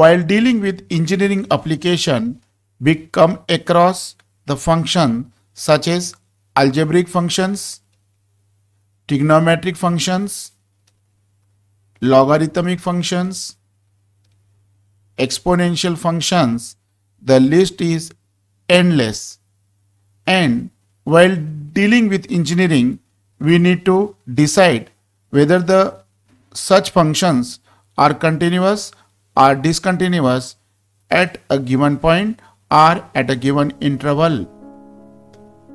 while dealing with engineering application, we come across the function such as algebraic functions, trigonometric functions, logarithmic functions, exponential functions, the list is endless. And while dealing with engineering, we need to decide whether the such functions are continuous are discontinuous at a given point or at a given interval.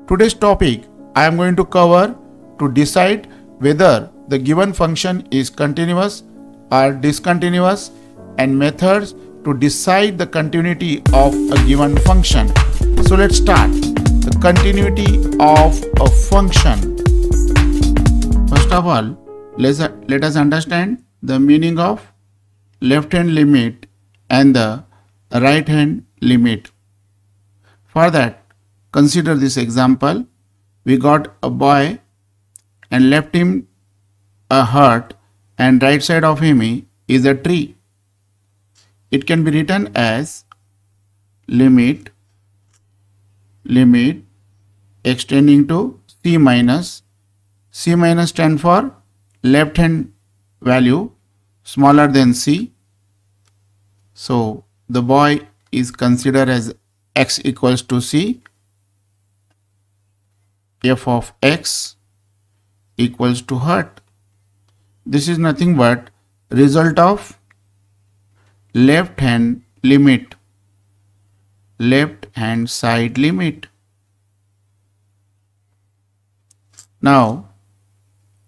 Today's topic I am going to cover to decide whether the given function is continuous or discontinuous and methods to decide the continuity of a given function. So let's start the continuity of a function. First of all, let us understand the meaning of left hand limit and the right hand limit. For that, consider this example. We got a boy and left him a heart, and right side of him is a tree. It can be written as limit limit extending to C minus. C minus stand for left hand value smaller than c. So the boy is considered as x equals to c f of x equals to hurt. This is nothing but result of left hand limit left hand side limit. Now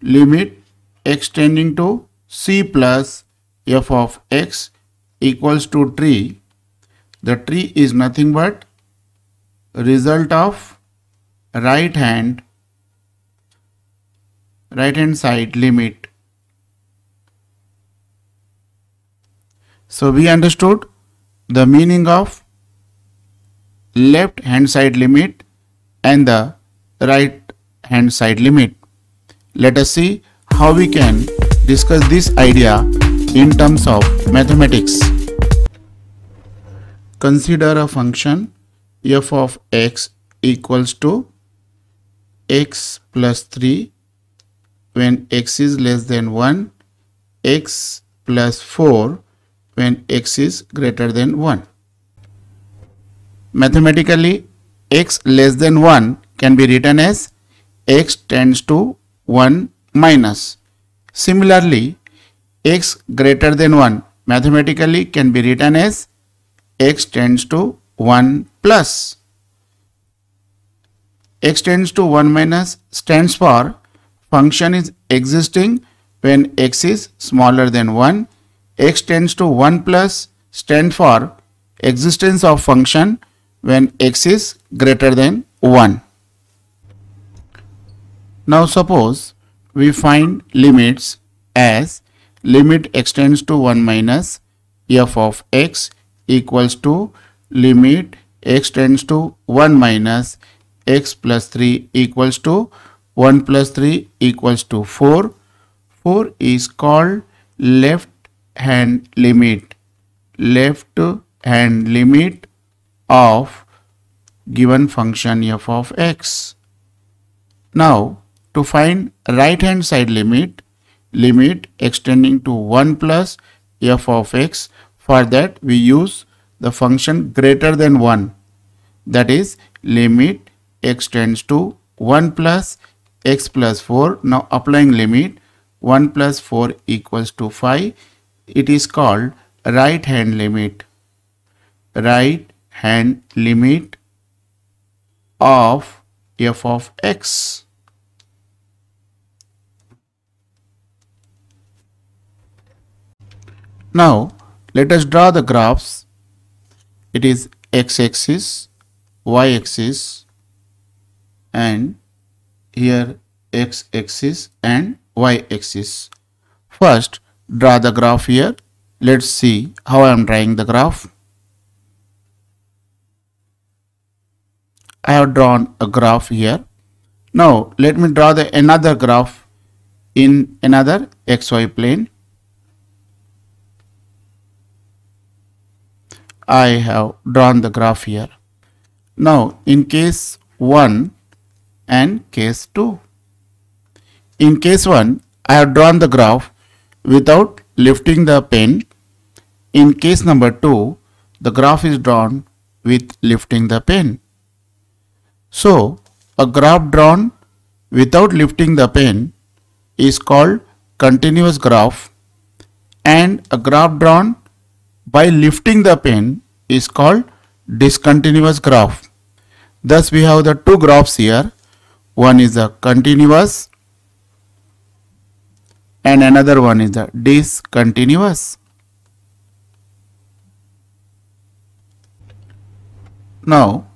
limit extending to c plus f of x equals to tree. The tree is nothing but result of right hand right hand side limit. So we understood the meaning of left hand side limit and the right hand side limit. Let us see how we can discuss this idea in terms of mathematics. Consider a function f of x equals to x plus 3 when x is less than 1, x plus 4 when x is greater than 1. Mathematically, x less than 1 can be written as x tends to 1 minus Similarly, x greater than 1 mathematically can be written as x tends to 1 plus. x tends to 1 minus stands for function is existing when x is smaller than 1. x tends to 1 plus stands for existence of function when x is greater than 1. Now suppose we find limits as limit extends to 1 minus f of x equals to limit x tends to 1 minus x plus 3 equals to 1 plus 3 equals to 4. 4 is called left hand limit. Left hand limit of given function f of x. Now to find right hand side limit limit extending to 1 plus f of x for that we use the function greater than 1 that is limit x tends to 1 plus x plus 4 now applying limit 1 plus 4 equals to 5 it is called right hand limit right hand limit of f of x Now let us draw the graphs. It is x-axis, y-axis and here x-axis and y-axis. First draw the graph here. Let's see how I am drawing the graph. I have drawn a graph here. Now let me draw the another graph in another xy plane. I have drawn the graph here. Now in case 1 and case 2. In case 1 I have drawn the graph without lifting the pen. In case number 2 the graph is drawn with lifting the pen. So a graph drawn without lifting the pen is called continuous graph and a graph drawn by lifting the pen is called discontinuous graph. Thus we have the two graphs here. One is the continuous and another one is the discontinuous. Now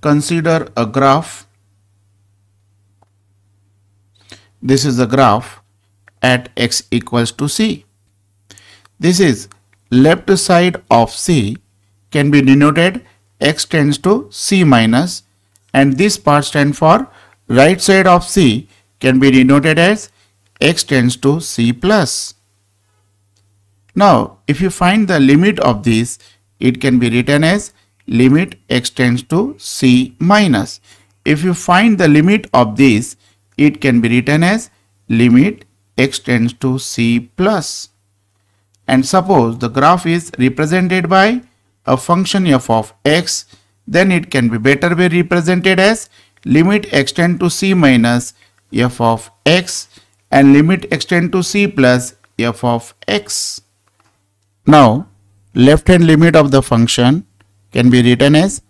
consider a graph. This is the graph at x equals to c. This is left side of C can be denoted x tends to C minus and this part stand for right side of C can be denoted as x tends to C plus. Now if you find the limit of this it can be written as limit x tends to C minus. If you find the limit of this it can be written as limit x tends to C plus and suppose the graph is represented by a function f of x, then it can be better be represented as limit extend to c minus f of x and limit extend to c plus f of x. Now, left hand limit of the function can be written as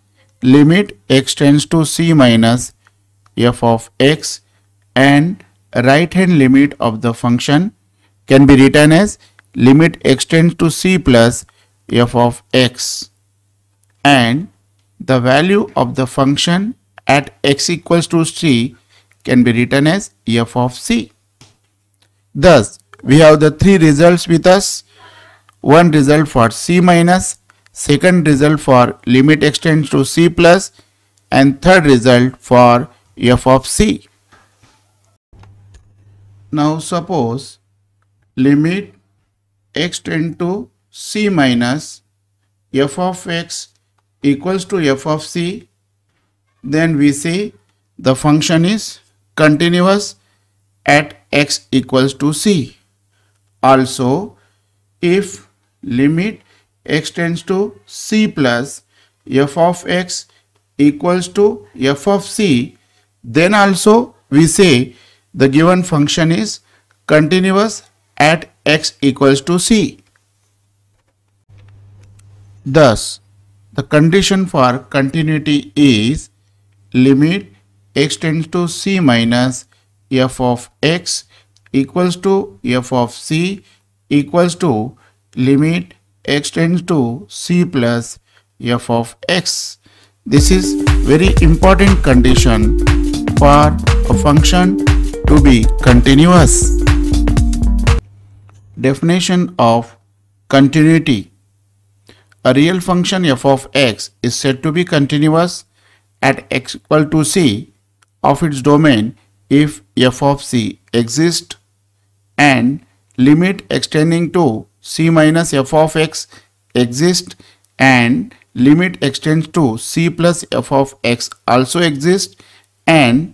limit x tends to c minus f of x and right hand limit of the function can be written as limit extends to c plus f of x and the value of the function at x equals to c can be written as f of c. Thus, we have the three results with us. One result for c minus, second result for limit extends to c plus and third result for f of c. Now suppose limit x tend to c minus f of x equals to f of c, then we see the function is continuous at x equals to c. Also, if limit x tends to c plus f of x equals to f of c, then also we say the given function is continuous at x equals to c. Thus, the condition for continuity is limit x tends to c minus f of x equals to f of c equals to limit x tends to c plus f of x. This is very important condition for a function to be continuous definition of continuity. A real function f of x is said to be continuous at x equal to c of its domain if f of c exists and limit extending to c minus f of x exists and limit extends to c plus f of x also exists and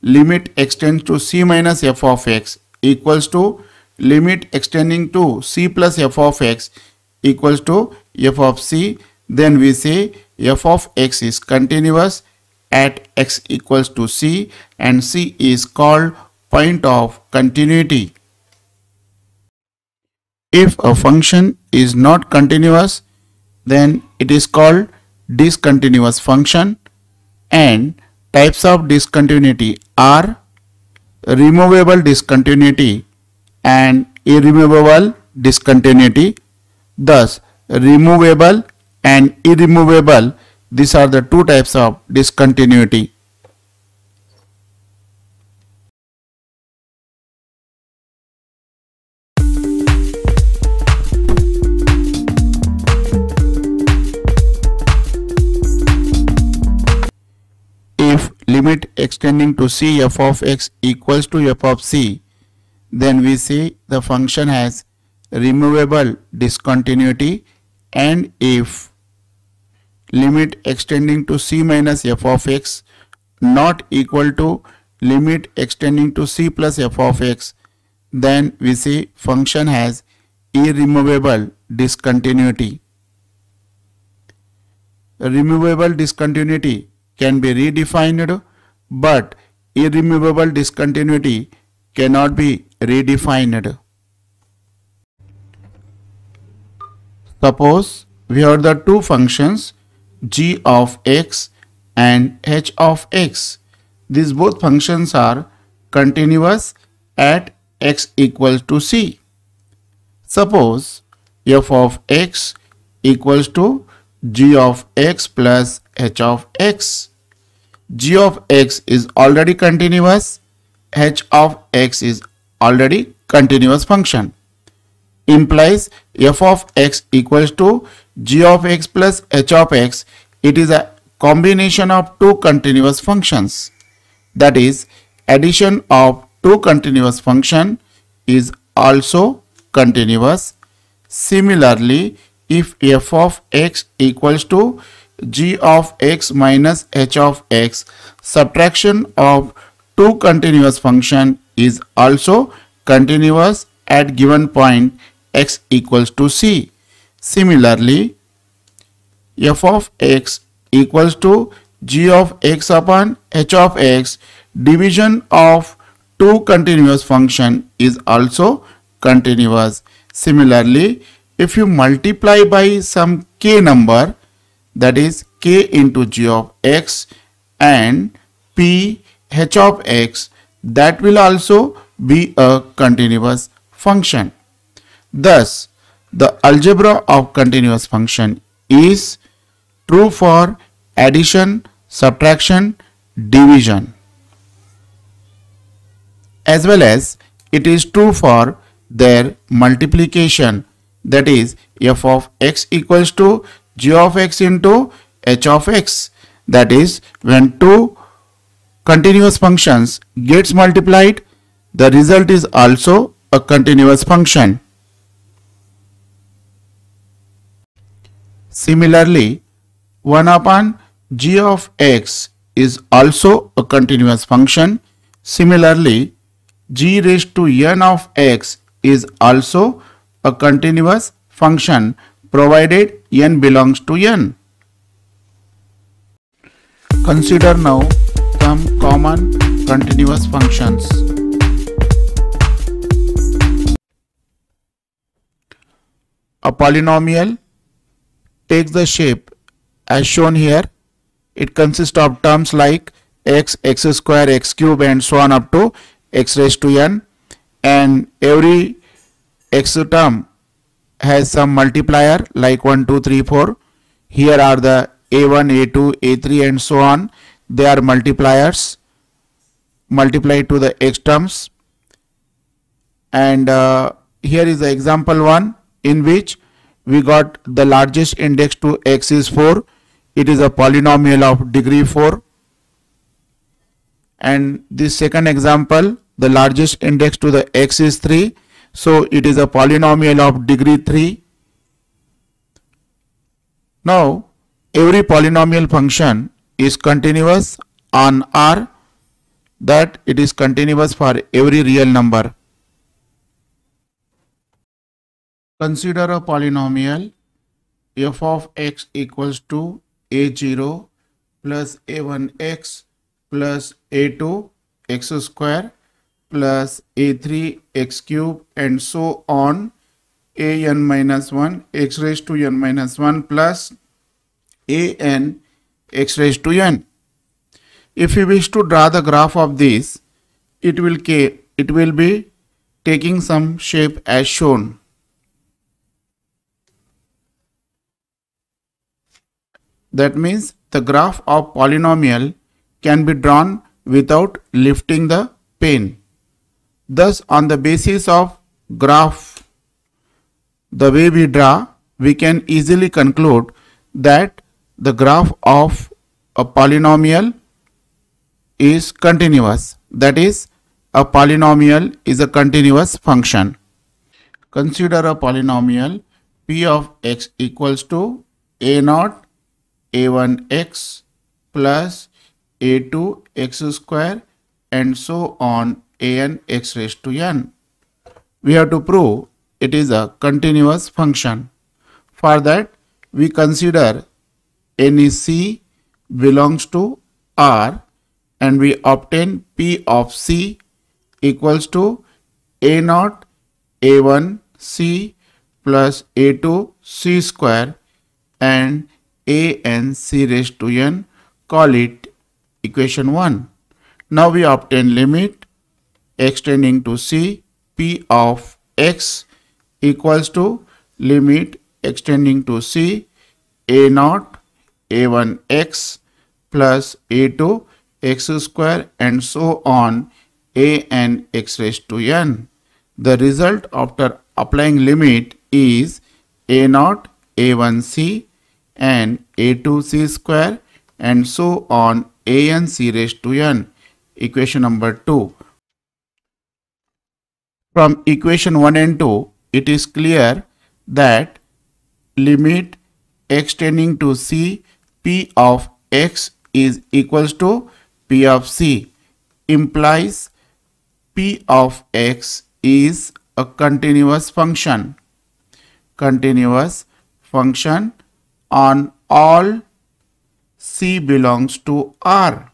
limit extends to c minus f of x equals to limit extending to c plus f of x equals to f of c then we say f of x is continuous at x equals to c and c is called point of continuity. If a function is not continuous then it is called discontinuous function and types of discontinuity are removable discontinuity and irremovable discontinuity. Thus, removable and irremovable, these are the two types of discontinuity. If limit extending to c f of x equals to f of c then we say the function has removable discontinuity and if limit extending to c minus f of x not equal to limit extending to c plus f of x then we say function has irremovable discontinuity. Removable discontinuity can be redefined but irremovable discontinuity cannot be redefined. Suppose we have the two functions g of x and h of x. These both functions are continuous at x equals to c. Suppose f of x equals to g of x plus h of x. g of x is already continuous, h of x is already continuous function implies f of x equals to g of x plus h of x. It is a combination of two continuous functions. That is, addition of two continuous function is also continuous. Similarly, if f of x equals to g of x minus h of x, subtraction of two continuous function is also continuous at given point x equals to c. Similarly, f of x equals to g of x upon h of x division of two continuous function is also continuous. Similarly, if you multiply by some k number that is k into g of x and p h of x that will also be a continuous function. Thus, the algebra of continuous function is true for addition, subtraction, division as well as it is true for their multiplication that is f of x equals to g of x into h of x that is when two continuous functions gets multiplied, the result is also a continuous function. Similarly, 1 upon g of x is also a continuous function. Similarly, g raised to n of x is also a continuous function provided n belongs to n. Consider now some common continuous functions. A polynomial takes the shape as shown here. It consists of terms like x, x square, x cube and so on up to x raised to n and every x term has some multiplier like 1, 2, 3, 4. Here are the a1, a2, a3 and so on they are multipliers multiplied to the x terms and uh, here is the example one in which we got the largest index to x is 4 it is a polynomial of degree 4 and this second example the largest index to the x is 3 so it is a polynomial of degree 3 now every polynomial function is continuous on R that it is continuous for every real number. Consider a polynomial f of x equals to a0 plus a1x plus a2 x square plus a3 x cube and so on a n minus 1 x raised to n minus 1 plus a n x raised to n. If we wish to draw the graph of this, it will, it will be taking some shape as shown. That means the graph of polynomial can be drawn without lifting the pen. Thus, on the basis of graph, the way we draw, we can easily conclude that the graph of a polynomial is continuous. That is, a polynomial is a continuous function. Consider a polynomial p of x equals to a naught a1x plus a2x square and so on a n x raised to n. We have to prove it is a continuous function. For that, we consider NEC belongs to R and we obtain P of C equals to A naught A1 C plus A2 C square and a N C raised to N call it equation 1. Now we obtain limit extending to C P of X equals to limit extending to C A naught a1x plus a2 x square and so on a n x raised to n. The result after applying limit is a0 a1c and a2c square and so on a n c raised to n. Equation number 2. From equation 1 and 2, it is clear that limit extending to c P of X is equals to P of C implies P of X is a continuous function. Continuous function on all C belongs to R.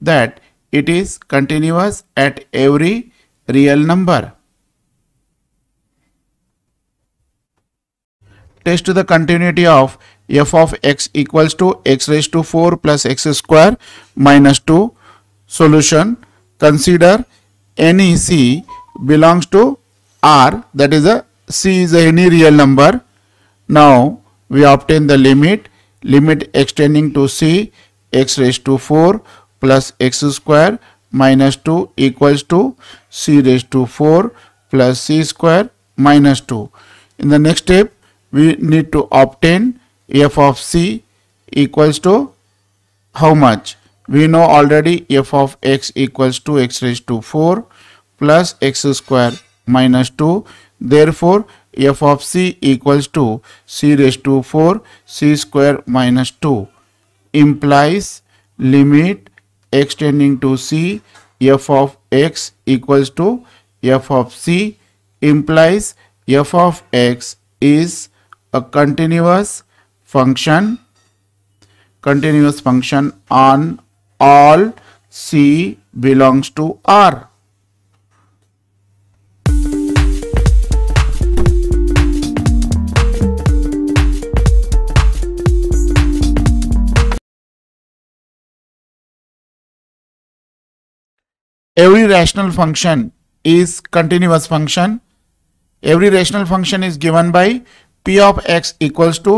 That it is continuous at every real number. Test the continuity of f of x equals to x raised to 4 plus x square minus 2 solution consider any c belongs to r that is a c is a any real number now we obtain the limit limit extending to c x raised to 4 plus x square minus 2 equals to c raised to 4 plus c square minus 2 in the next step we need to obtain f of c equals to how much? We know already f of x equals to x raised to 4 plus x square minus 2. Therefore, f of c equals to c raised to 4 c square minus 2 implies limit extending to c f of x equals to f of c implies f of x is a continuous function continuous function on all C belongs to R. Every rational function is continuous function. Every rational function is given by p of x equals to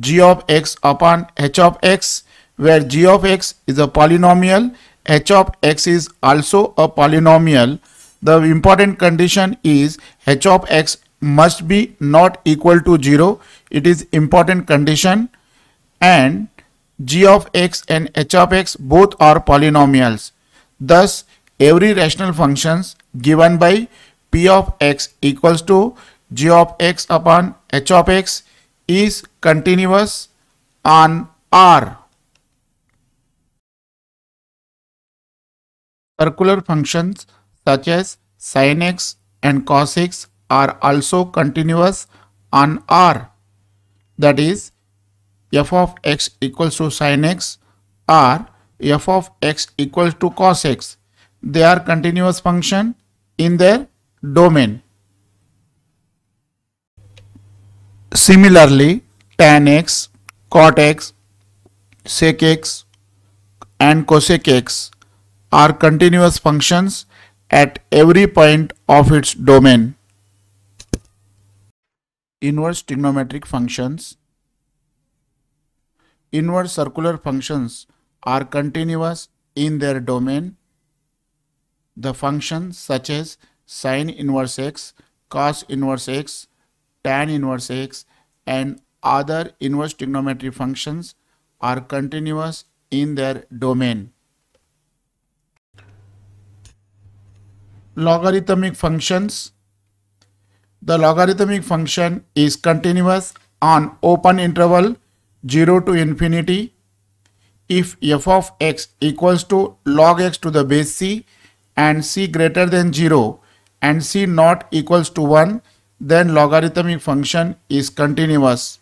g of x upon h of x where g of x is a polynomial, h of x is also a polynomial. The important condition is h of x must be not equal to 0. It is important condition and g of x and h of x both are polynomials. Thus, every rational functions given by p of x equals to g of x upon h of x is continuous on R. Circular functions such as sin x and cos x are also continuous on R. That is, f of x equals to sin x or f of x equals to cos x. They are continuous function in their domain. Similarly, tan x, cot x, sec x and cosec x are continuous functions at every point of its domain. Inverse trigonometric functions Inverse circular functions are continuous in their domain. The functions such as sin inverse x, cos inverse x, tan inverse x and other inverse trigonometry functions are continuous in their domain. Logarithmic functions. The logarithmic function is continuous on open interval 0 to infinity if f of x equals to log x to the base c and c greater than 0 and c not equals to 1 then logarithmic function is continuous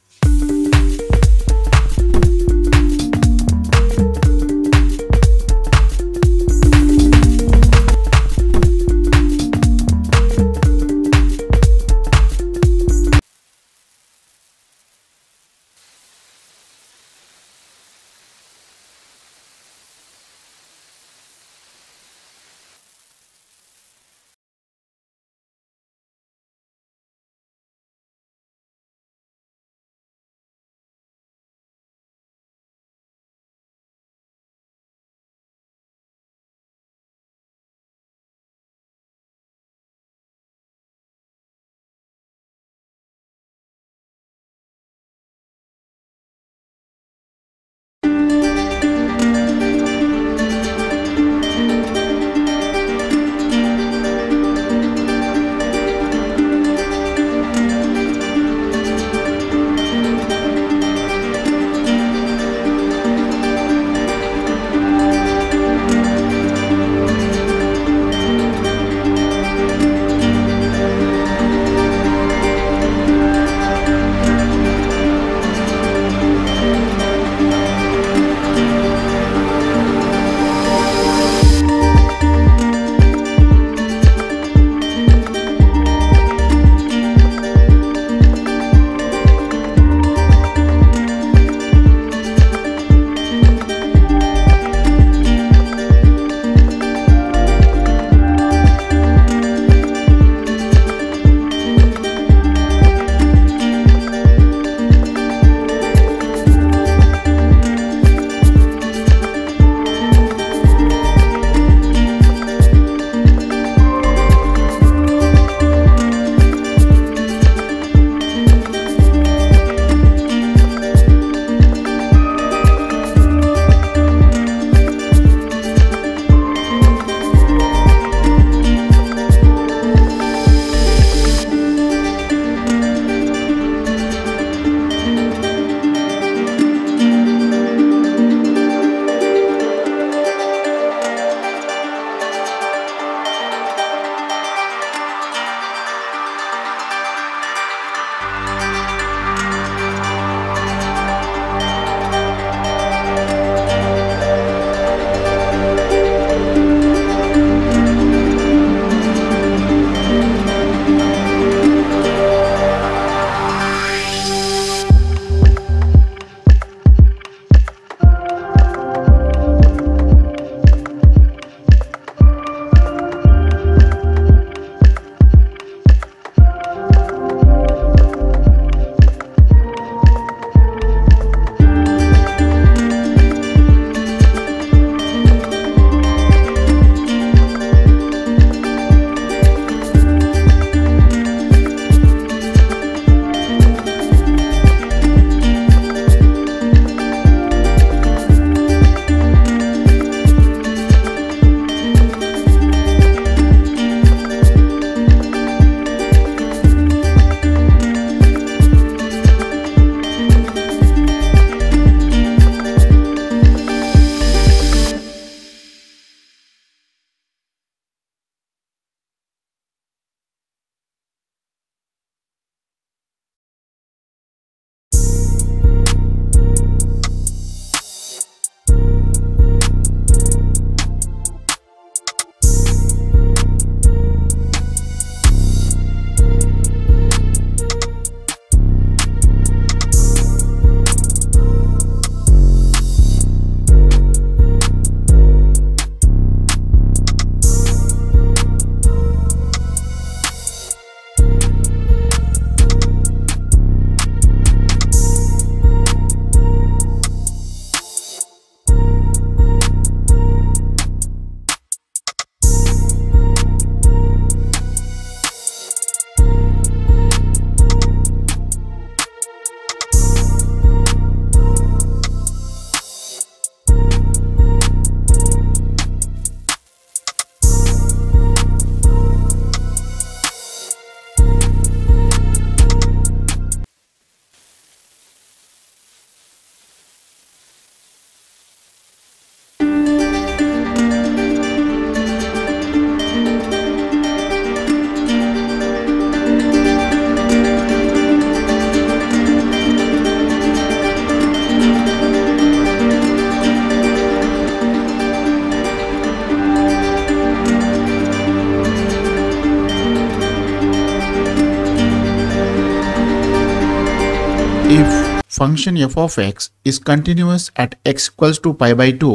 function f of x is continuous at x equals to pi by 2,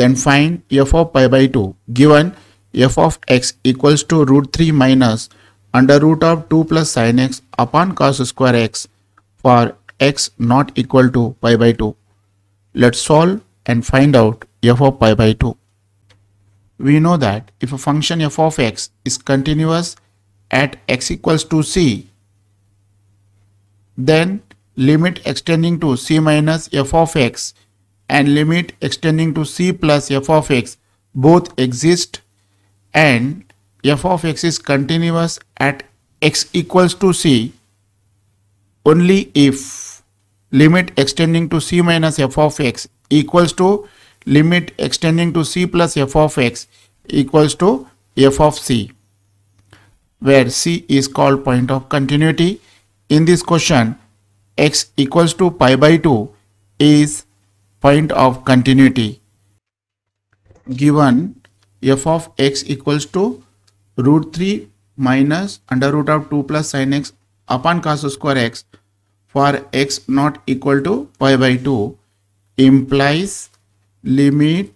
then find f of pi by 2 given f of x equals to root 3 minus under root of 2 plus sin x upon cos square x for x not equal to pi by 2. Let's solve and find out f of pi by 2. We know that if a function f of x is continuous at x equals to c, then limit extending to c minus f of x and limit extending to c plus f of x both exist and f of x is continuous at x equals to c only if limit extending to c minus f of x equals to limit extending to c plus f of x equals to f of c where c is called point of continuity. In this question, x equals to pi by 2 is point of continuity given f of x equals to root 3 minus under root of 2 plus sin x upon cos square x for x not equal to pi by 2 implies limit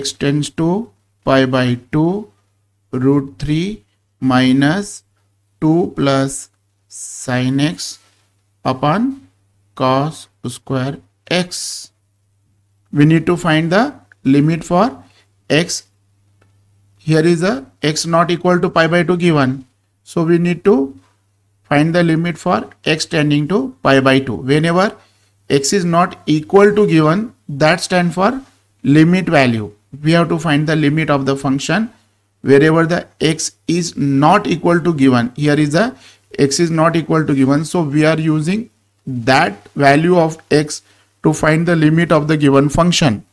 x tends to pi by 2 root 3 minus 2 plus sin x upon cos square x. We need to find the limit for x. Here is a x not equal to pi by 2 given. So we need to find the limit for x tending to pi by 2. Whenever x is not equal to given, that stand for limit value. We have to find the limit of the function wherever the x is not equal to given. Here is the x is not equal to given so we are using that value of x to find the limit of the given function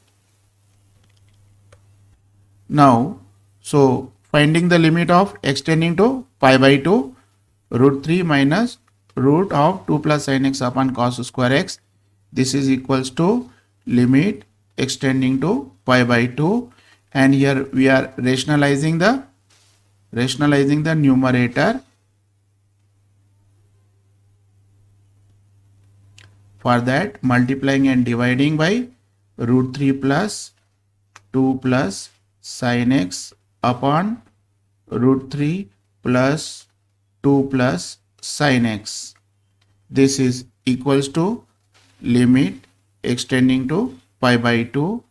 now so finding the limit of extending to pi by 2 root 3 minus root of 2 plus sin x upon cos square x this is equals to limit extending to pi by 2 and here we are rationalizing the rationalizing the numerator For that, multiplying and dividing by root 3 plus 2 plus sine x upon root 3 plus 2 plus sine x. This is equals to limit extending to pi by 2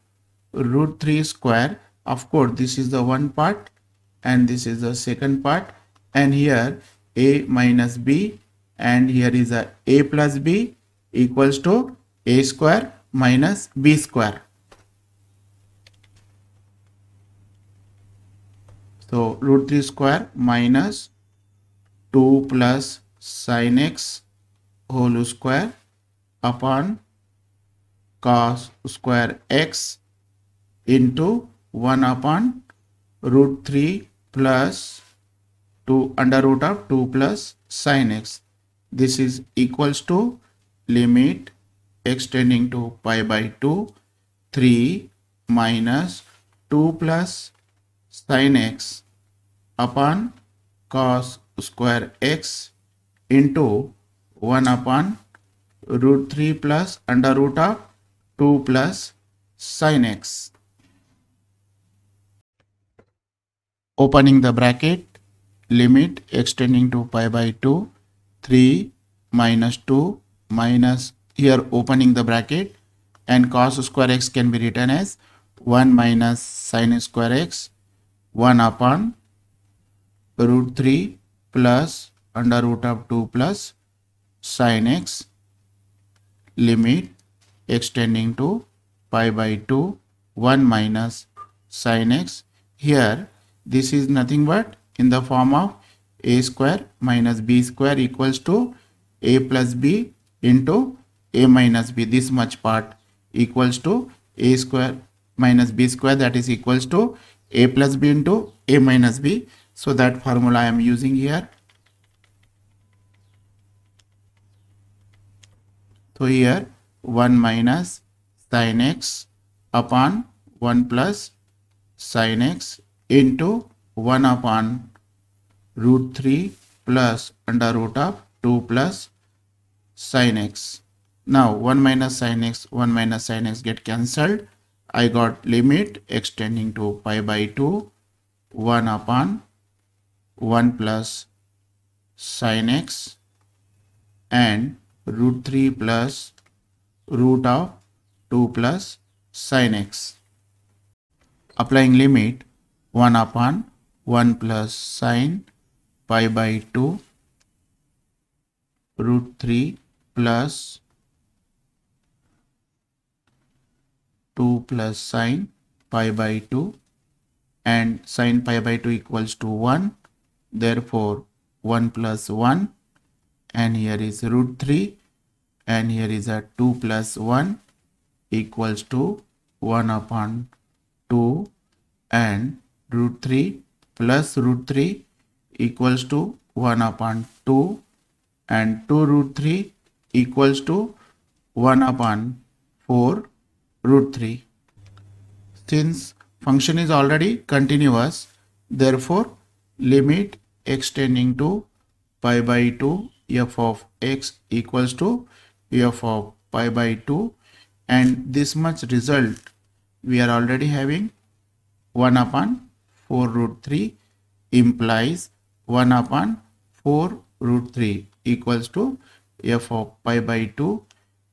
root 3 square. Of course, this is the one part and this is the second part and here a minus b and here is a a plus b equals to a square minus b square. So root 3 square minus 2 plus sin x whole square upon cos square x into 1 upon root 3 plus 2 under root of 2 plus sin x. This is equals to limit x tending to pi by 2 3 minus 2 plus sin x upon cos square x into 1 upon root 3 plus under root of 2 plus sin x. Opening the bracket, limit extending to pi by 2, 3 minus 2 minus here opening the bracket and cos square x can be written as 1 minus sine square x 1 upon root 3 plus under root of 2 plus sine x limit extending to pi by 2 1 minus sine x here this is nothing but in the form of a square minus b square equals to a plus b into a minus b this much part equals to a square minus b square that is equals to a plus b into a minus b so that formula i am using here so here 1 minus sine x upon 1 plus sine x into 1 upon root 3 plus under root of 2 plus sine x. Now 1 minus sine x, 1 minus sine x get cancelled. I got limit extending to pi by 2, 1 upon 1 plus sine x and root 3 plus root of 2 plus sine x. Applying limit 1 upon 1 plus sine pi by 2 root 3 plus 2 plus sine pi by 2 and sine pi by 2 equals to 1 therefore 1 plus 1 and here is root 3 and here is a 2 plus 1 equals to 1 upon 2 and root 3 plus root 3 equals to 1 upon 2 and 2 root 3 equals to 1 upon 4 root 3. Since function is already continuous, therefore limit extending to pi by 2 f of x equals to f of pi by 2 and this much result we are already having 1 upon 4 root 3 implies 1 upon 4 root 3 equals to f of pi by 2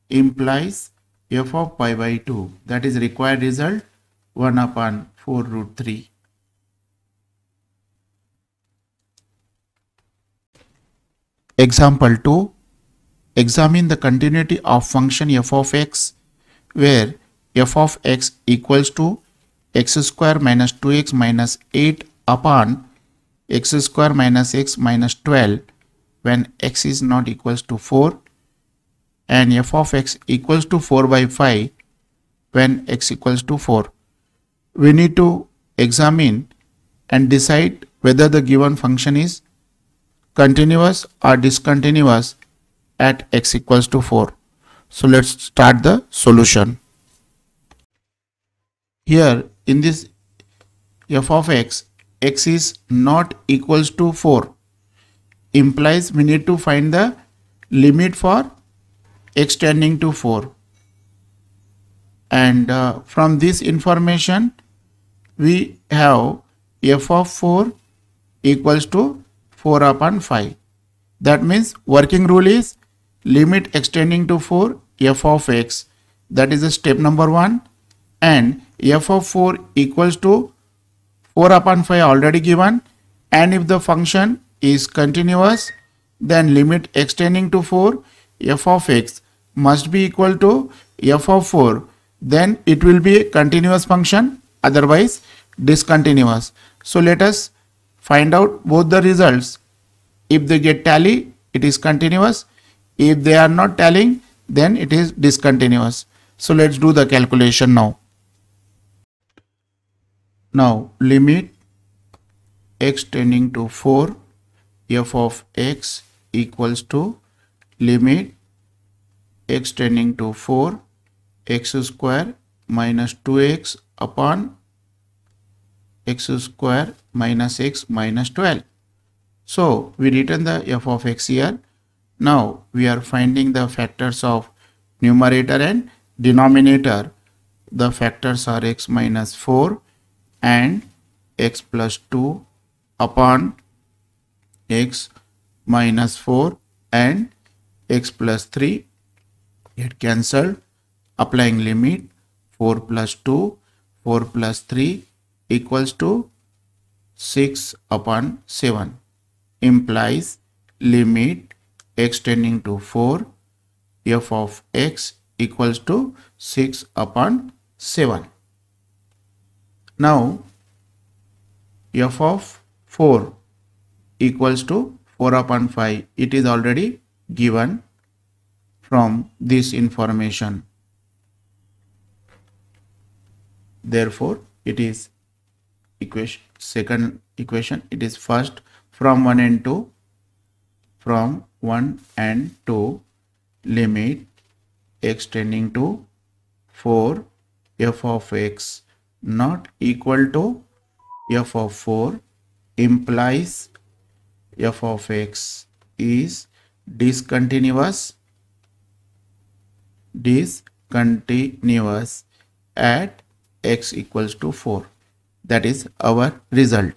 implies f of pi by 2 that is required result 1 upon 4 root 3. Example 2 Examine the continuity of function f of x where f of x equals to x square minus 2x minus 8 upon x square minus x minus 12 when x is not equals to 4 and f of x equals to 4 by 5 when x equals to 4. We need to examine and decide whether the given function is continuous or discontinuous at x equals to 4. So let's start the solution. Here in this f of x, x is not equals to 4 implies we need to find the limit for x tending to 4 and uh, from this information we have f of 4 equals to 4 upon 5 that means working rule is limit extending to 4 f of x that is the step number 1 and f of 4 equals to 4 upon 5 already given and if the function is continuous, then limit extending to 4 f of x must be equal to f of 4 then it will be a continuous function otherwise discontinuous. So let us find out both the results. If they get tally it is continuous. If they are not tallying then it is discontinuous. So let's do the calculation now. Now limit extending to 4 f of x equals to limit x tending to 4 x square minus 2x upon x square minus x minus 12. So we written the f of x here. Now we are finding the factors of numerator and denominator. The factors are x minus 4 and x plus 2 upon x minus 4 and x plus 3 get cancelled applying limit 4 plus 2 4 plus 3 equals to 6 upon 7 implies limit extending to 4 f of x equals to 6 upon 7. Now f of 4 equals to 4 upon 5. It is already given from this information. Therefore, it is equation second equation it is first from 1 and 2 from 1 and 2 limit extending to 4 f of x not equal to f of 4 implies f of x is discontinuous discontinuous at x equals to 4 that is our result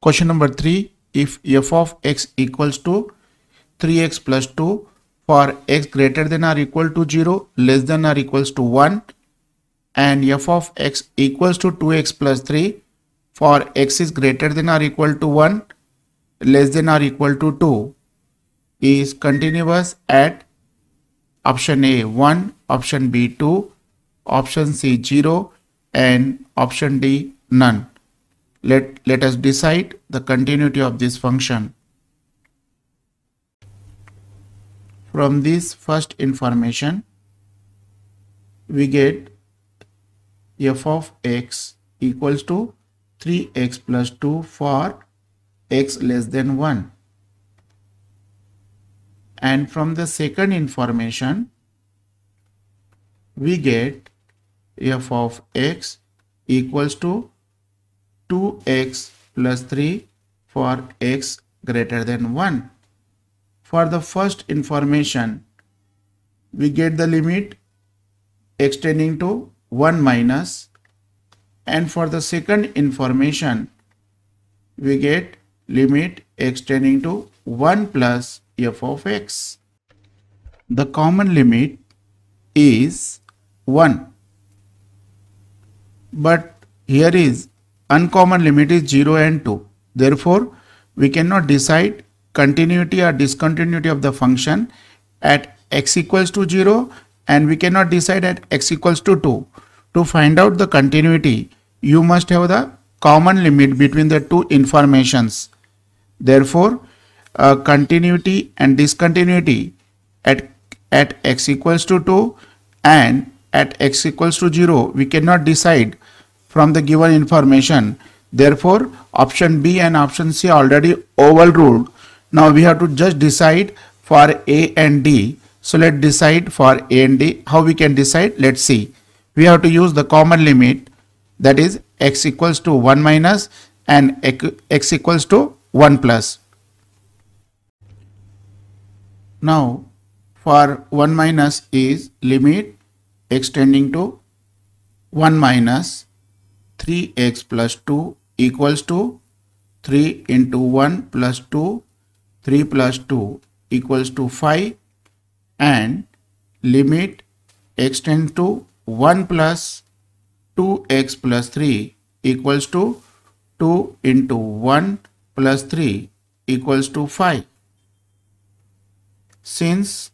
question number 3 if f of x equals to 3x plus 2 for x greater than or equal to 0 less than or equals to 1 and f of x equals to 2x plus 3 for x is greater than or equal to 1 less than or equal to 2 is continuous at option A 1, option B 2, option C 0 and option D none. Let, let us decide the continuity of this function. From this first information, we get f of x equals to 3x plus 2 for x less than 1. And from the second information, we get f of x equals to 2x plus 3 for x greater than 1. For the first information, we get the limit extending to 1 minus and for the second information we get limit extending to 1 plus f of x. The common limit is 1 but here is uncommon limit is 0 and 2 therefore we cannot decide continuity or discontinuity of the function at x equals to 0 and we cannot decide at x equals to 2 to find out the continuity you must have the common limit between the two informations. Therefore, uh, continuity and discontinuity at, at x equals to 2 and at x equals to 0, we cannot decide from the given information. Therefore, option B and option C already overruled. Now we have to just decide for A and D. So let's decide for A and D. How we can decide? Let's see. We have to use the common limit that is x equals to 1 minus and x equals to 1 plus. Now for 1 minus is limit extending to 1 minus 3x plus 2 equals to 3 into 1 plus 2 3 plus 2 equals to 5 and limit extending to 1 plus 2x plus 3 equals to 2 into 1 plus 3 equals to 5. Since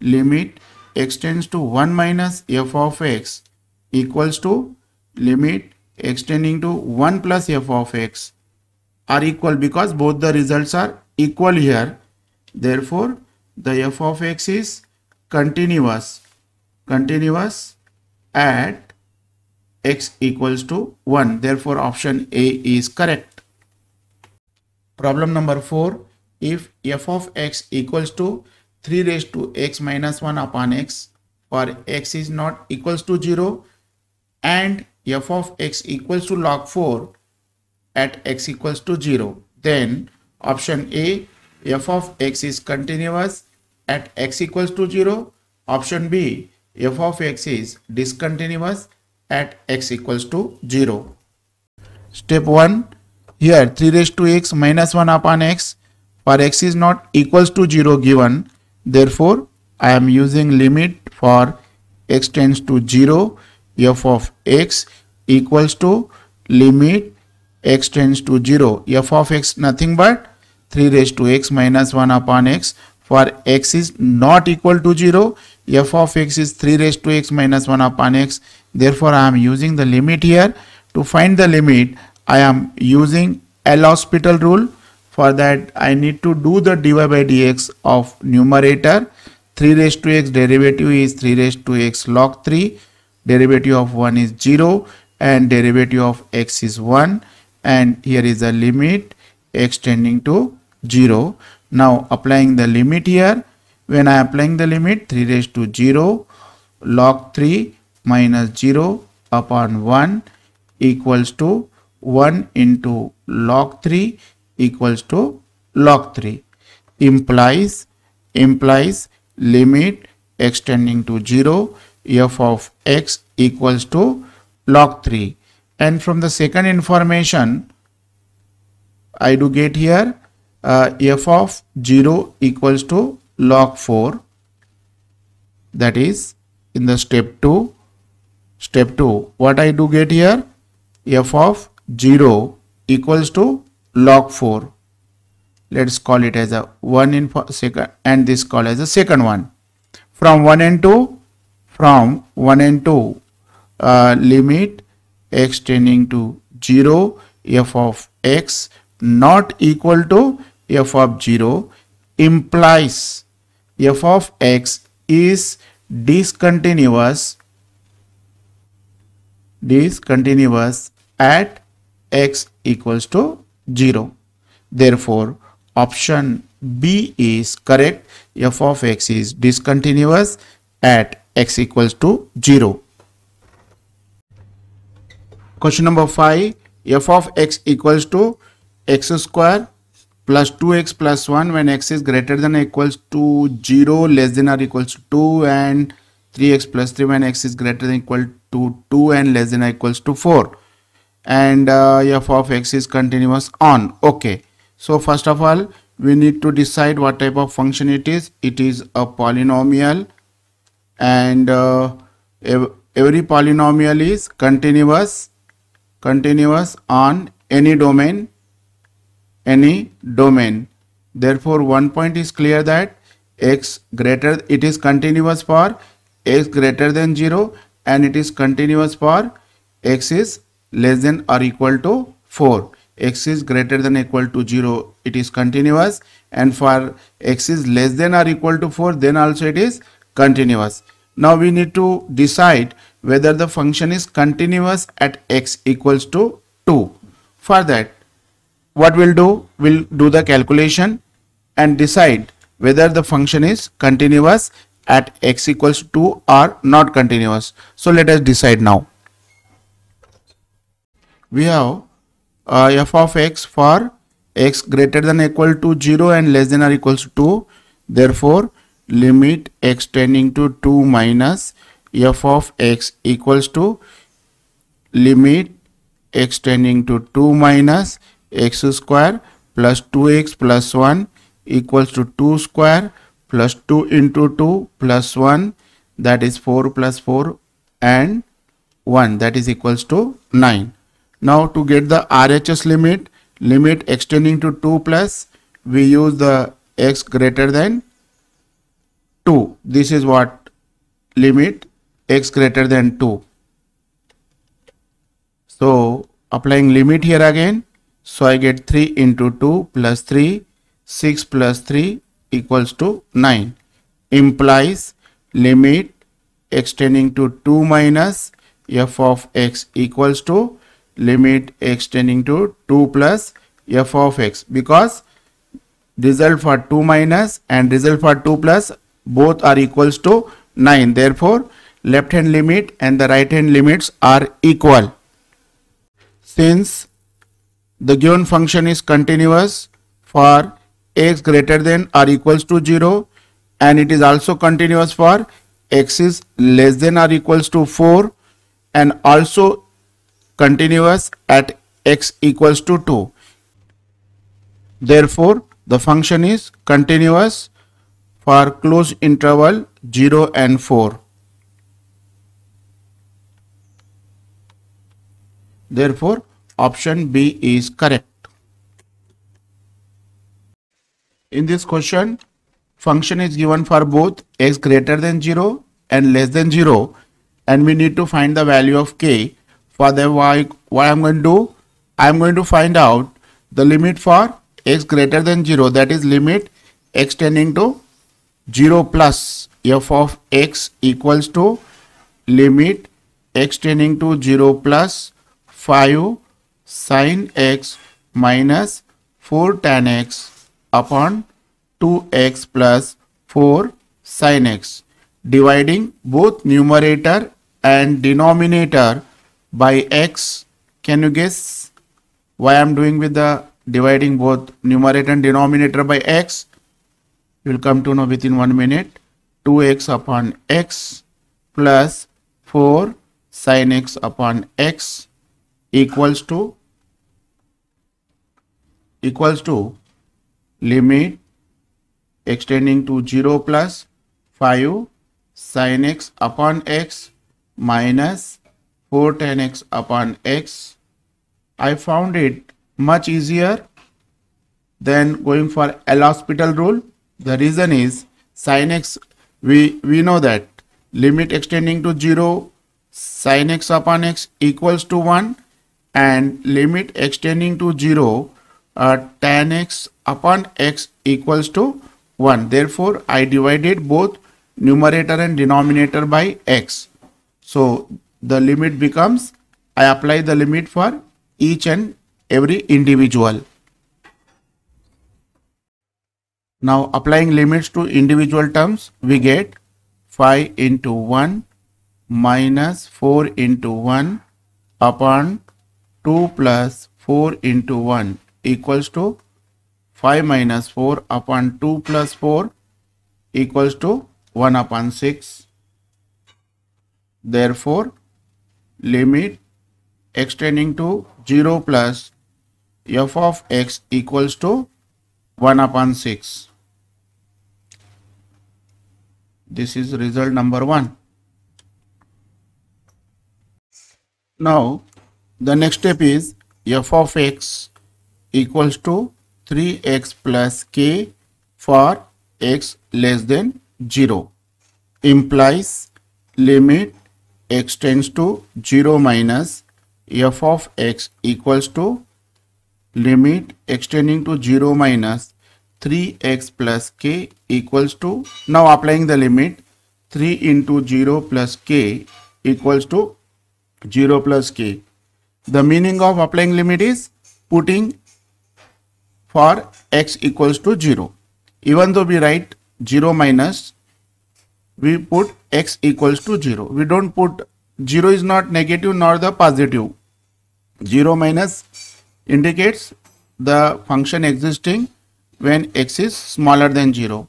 limit x tends to 1 minus f of x equals to limit extending to 1 plus f of x are equal because both the results are equal here. Therefore, the f of x is continuous. Continuous at x equals to 1. Therefore, option A is correct. Problem number 4. If f of x equals to 3 raised to x minus 1 upon x for x is not equals to 0 and f of x equals to log 4 at x equals to 0, then option A f of x is continuous at x equals to 0. Option B f of x is discontinuous at x equals to 0. Step 1. Here 3 raised to x minus 1 upon x for x is not equals to 0 given. Therefore, I am using limit for x tends to 0 f of x equals to limit x tends to 0 f of x nothing but 3 raised to x minus 1 upon x for x is not equal to 0 f of x is 3 raised to x minus 1 upon x. Therefore, I am using the limit here. To find the limit, I am using L-Hospital rule. For that, I need to do the dy by dx of numerator. 3 raised to x derivative is 3 raised to x log 3. Derivative of 1 is 0 and derivative of x is 1. And here is the limit extending to 0. Now applying the limit here, when I applying the limit 3 raised to 0 log 3 minus 0 upon 1 equals to 1 into log 3 equals to log 3 implies implies limit extending to 0 f of x equals to log 3 and from the second information I do get here uh, f of 0 equals to log 4 that is in the step 2 step 2 what I do get here f of 0 equals to log 4 let's call it as a 1 in second and this call as a second one from 1 and 2 from 1 and 2 uh, limit x tending to 0 f of x not equal to f of 0 implies f of x is discontinuous discontinuous at x equals to 0. Therefore, option B is correct. f of x is discontinuous at x equals to 0. Question number 5. f of x equals to x square plus 2x plus 1 when x is greater than equals to 0 less than or equals to 2 and 3x plus 3 when x is greater than equal to 2 and less than or equals to 4 and uh, f of x is continuous on okay so first of all we need to decide what type of function it is it is a polynomial and uh, ev every polynomial is continuous continuous on any domain any domain. Therefore, one point is clear that x greater it is continuous for x greater than 0 and it is continuous for x is less than or equal to 4 x is greater than equal to 0 it is continuous and for x is less than or equal to 4 then also it is continuous now we need to decide whether the function is continuous at x equals to 2 for that what we'll do, we'll do the calculation and decide whether the function is continuous at x equals 2 or not continuous. So let us decide now. We have uh, f of x for x greater than equal to 0 and less than or equals to 2. Therefore, limit x tending to 2 minus f of x equals to limit x tending to 2 minus x square plus 2x plus 1 equals to 2 square plus 2 into 2 plus 1 that is 4 plus 4 and 1 that is equals to 9. Now to get the RHS limit, limit extending to 2 plus we use the x greater than 2. This is what limit x greater than 2. So applying limit here again so I get 3 into 2 plus 3, 6 plus 3 equals to 9. Implies limit extending to 2 minus f of x equals to limit extending to 2 plus f of x because result for 2 minus and result for 2 plus both are equals to 9 therefore left hand limit and the right hand limits are equal since the given function is continuous for x greater than or equals to 0 and it is also continuous for x is less than or equals to 4 and also continuous at x equals to 2. Therefore, the function is continuous for closed interval 0 and 4. Therefore, Option B is correct. In this question, function is given for both x greater than 0 and less than 0 and we need to find the value of k. For the y, what I'm going to do? I'm going to find out the limit for x greater than 0 that is limit x tending to 0 plus f of x equals to limit x tending to 0 plus 5 sine x minus 4 tan x upon 2x plus 4 sine x dividing both numerator and denominator by x can you guess why i'm doing with the dividing both numerator and denominator by x you will come to know within one minute 2x upon x plus 4 sine x upon x equals to equals to limit extending to 0 plus 5 sin x upon x minus 4 tan x upon x. I found it much easier than going for L-hospital rule. The reason is sin x, we, we know that limit extending to 0 sin x upon x equals to 1 and limit extending to 0 uh, tan x upon x equals to 1. Therefore, I divided both numerator and denominator by x. So, the limit becomes, I apply the limit for each and every individual. Now, applying limits to individual terms, we get 5 into 1 minus 4 into 1 upon 2 plus 4 into 1 equals to 5 minus 4 upon 2 plus 4 equals to 1 upon 6. Therefore, limit extending to 0 plus f of x equals to 1 upon 6. This is result number 1. Now, the next step is f of x equals to 3x plus k for x less than 0 implies limit x tends to 0 minus f of x equals to limit extending to 0 minus 3x plus k equals to now applying the limit 3 into 0 plus k equals to 0 plus k the meaning of applying limit is putting for x equals to 0. Even though we write 0 minus, we put x equals to 0. We don't put 0 is not negative nor the positive. 0 minus indicates the function existing when x is smaller than 0.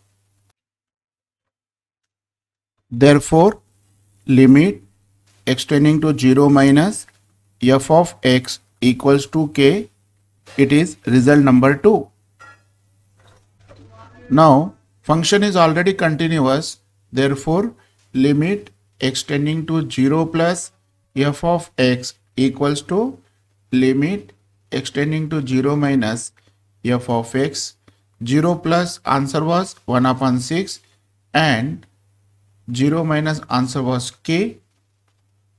Therefore, limit extending to 0 minus f of x equals to k it is result number 2. Now, function is already continuous. Therefore, limit extending to 0 plus f of x equals to limit extending to 0 minus f of x 0 plus answer was 1 upon 6 and 0 minus answer was k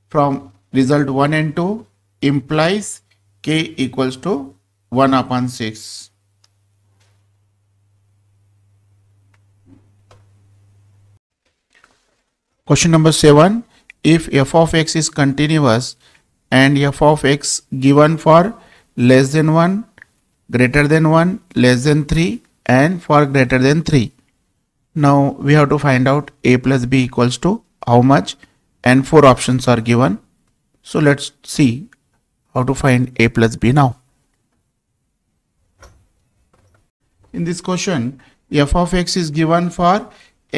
from result 1 and 2 implies k equals to 1 upon 6 Question number 7. If f of x is continuous and f of x given for less than 1, greater than 1, less than 3 and for greater than 3. Now we have to find out a plus b equals to how much and 4 options are given. So let's see how to find a plus b now. in this question f of x is given for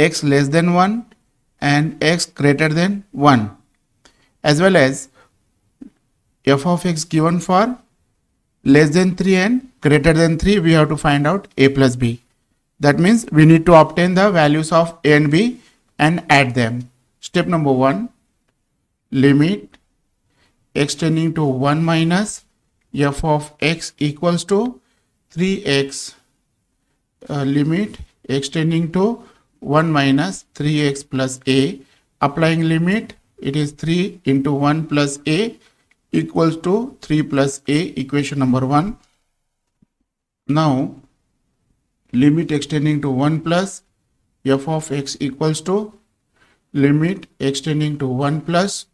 x less than 1 and x greater than 1 as well as f of x given for less than 3 and greater than 3 we have to find out a plus b that means we need to obtain the values of a and b and add them step number 1 limit x tending to 1 minus f of x equals to 3x uh, limit extending to 1 minus 3x plus a. Applying limit, it is 3 into 1 plus a equals to 3 plus a equation number 1. Now, limit extending to 1 plus f of x equals to limit extending to 1 plus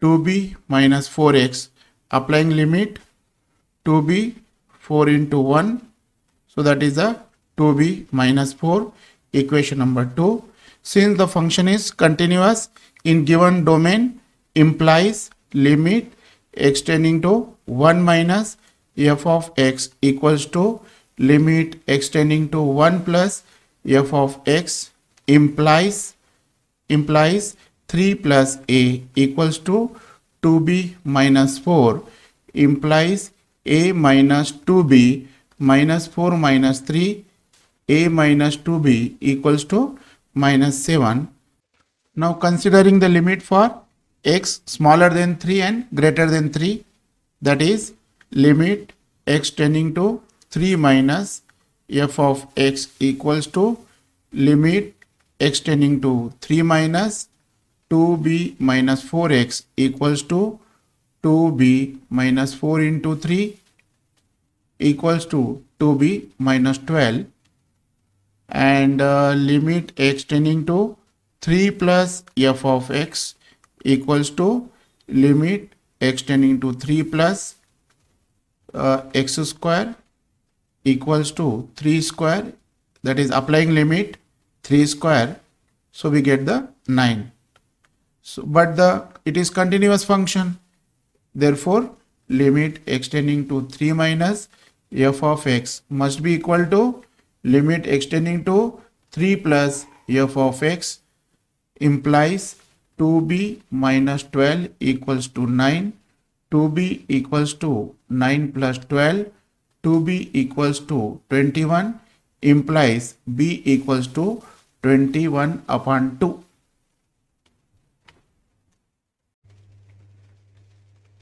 2b minus 4x. Applying limit 2b 4 into 1 so that is a 2b minus 4 equation number 2. Since the function is continuous in given domain implies limit extending to 1 minus f of x equals to limit extending to 1 plus f of x implies implies 3 plus a equals to 2b minus 4 implies a minus 2b minus 4 minus 3 a minus 2b equals to minus 7. Now considering the limit for x smaller than 3 and greater than 3 that is limit x tending to 3 minus f of x equals to limit x tending to 3 minus 2b minus 4x equals to 2b minus 4 into 3 equals to 2b minus 12 and uh, limit extending tending to 3 plus f of x equals to limit extending to 3 plus uh, x square equals to 3 square that is applying limit 3 square so we get the 9 so but the it is continuous function therefore limit extending to 3 minus f of x must be equal to limit extending to 3 plus f of x implies 2b minus 12 equals to 9 2b equals to 9 plus 12 2b equals to 21 implies b equals to 21 upon 2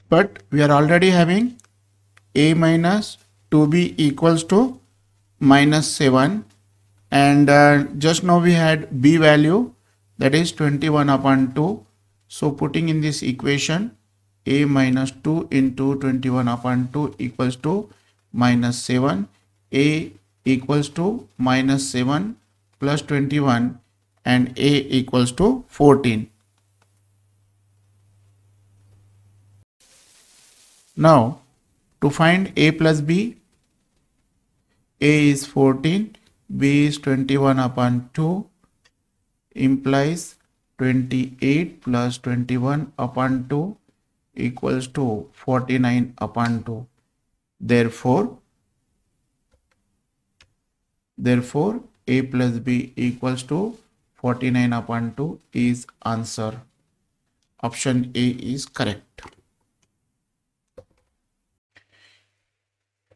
but we are already having a minus to be equals to minus 7 and uh, just now we had b value that is 21 upon 2 so putting in this equation a minus 2 into 21 upon 2 equals to minus 7 a equals to minus 7 plus 21 and a equals to 14 now to find a plus b a is 14, B is 21 upon 2 implies 28 plus 21 upon 2 equals to 49 upon 2. Therefore, therefore A plus B equals to 49 upon 2 is answer. Option A is correct.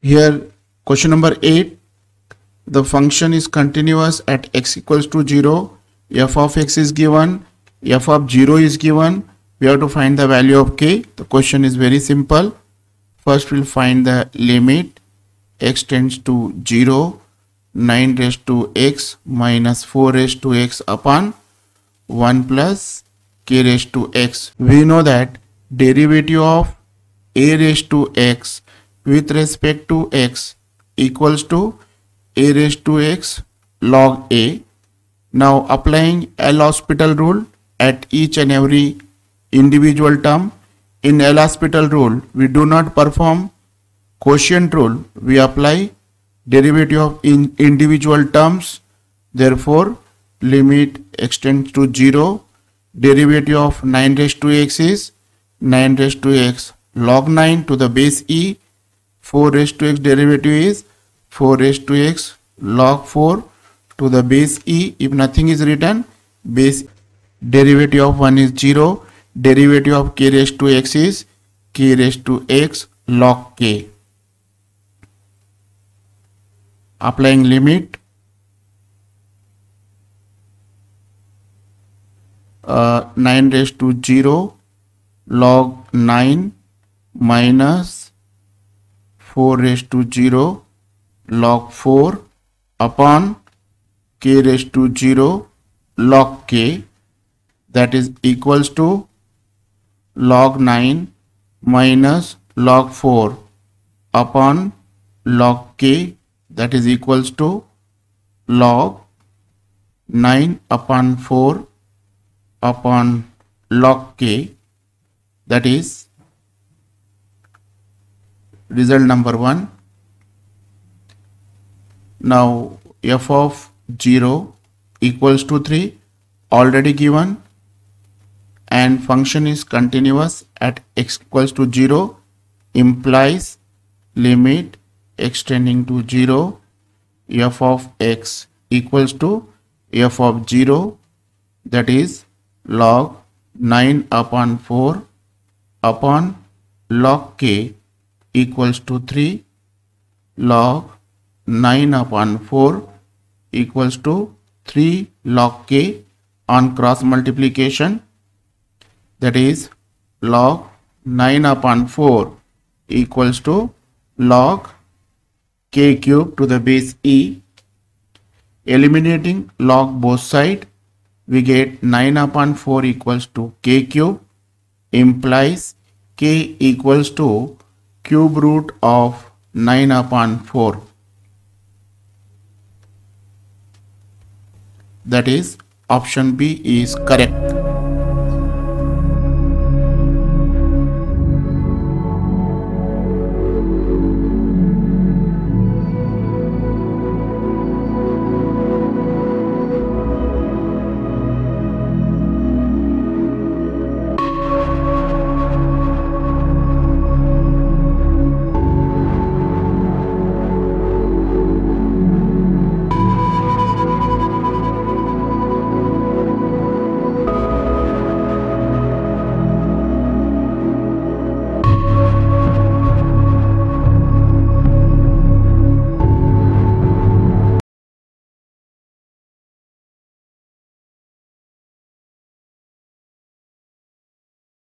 Here Question number 8. The function is continuous at x equals to 0. f of x is given. f of 0 is given. We have to find the value of k. The question is very simple. First we'll find the limit x tends to 0 9 raised to x minus 4 raised to x upon 1 plus k raised to x. We know that derivative of a raised to x with respect to x equals to a raised to x log a. Now applying L-Hospital rule at each and every individual term. In L-Hospital rule, we do not perform quotient rule. We apply derivative of in individual terms. Therefore, limit extends to 0. Derivative of 9 raised to x is 9 raised to x log 9 to the base e 4 raised to x derivative is 4 raised to x log 4 to the base e. If nothing is written, base derivative of 1 is 0, derivative of k raised to x is k raised to x log k. Applying limit. Uh, 9 raised to 0 log 9 minus 4 raised to 0 log 4 upon k raised to 0 log k that is equals to log 9 minus log 4 upon log k that is equals to log 9 upon 4 upon log k that is result number 1. Now f of 0 equals to 3 already given and function is continuous at x equals to 0 implies limit extending to 0 f of x equals to f of 0 that is log 9 upon 4 upon log k equals to 3 log 9 upon 4 equals to 3 log k on cross multiplication that is log 9 upon 4 equals to log k cube to the base e eliminating log both side we get 9 upon 4 equals to k cube implies k equals to cube root of 9 upon 4 that is option B is correct.